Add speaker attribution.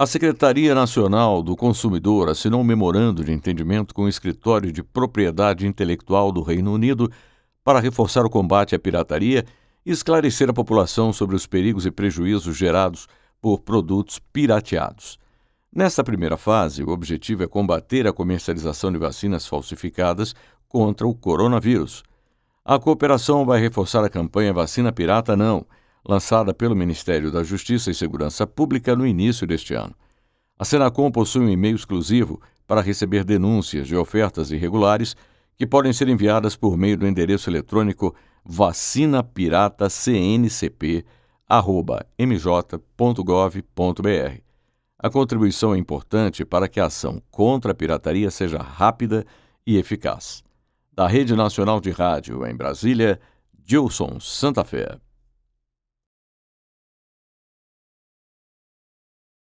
Speaker 1: A Secretaria Nacional do Consumidor assinou um memorando de entendimento com o Escritório de Propriedade Intelectual do Reino Unido para reforçar o combate à pirataria e esclarecer a população sobre os perigos e prejuízos gerados por produtos pirateados. Nesta primeira fase, o objetivo é combater a comercialização de vacinas falsificadas contra o coronavírus. A cooperação vai reforçar a campanha Vacina Pirata Não lançada pelo Ministério da Justiça e Segurança Pública no início deste ano. A Senacom possui um e-mail exclusivo para receber denúncias de ofertas irregulares que podem ser enviadas por meio do endereço eletrônico vacinapirataCNCP@mj.gov.br. A contribuição é importante para que a ação contra a pirataria seja rápida e eficaz. Da Rede Nacional de Rádio em Brasília, Gilson
Speaker 2: Santa Fé.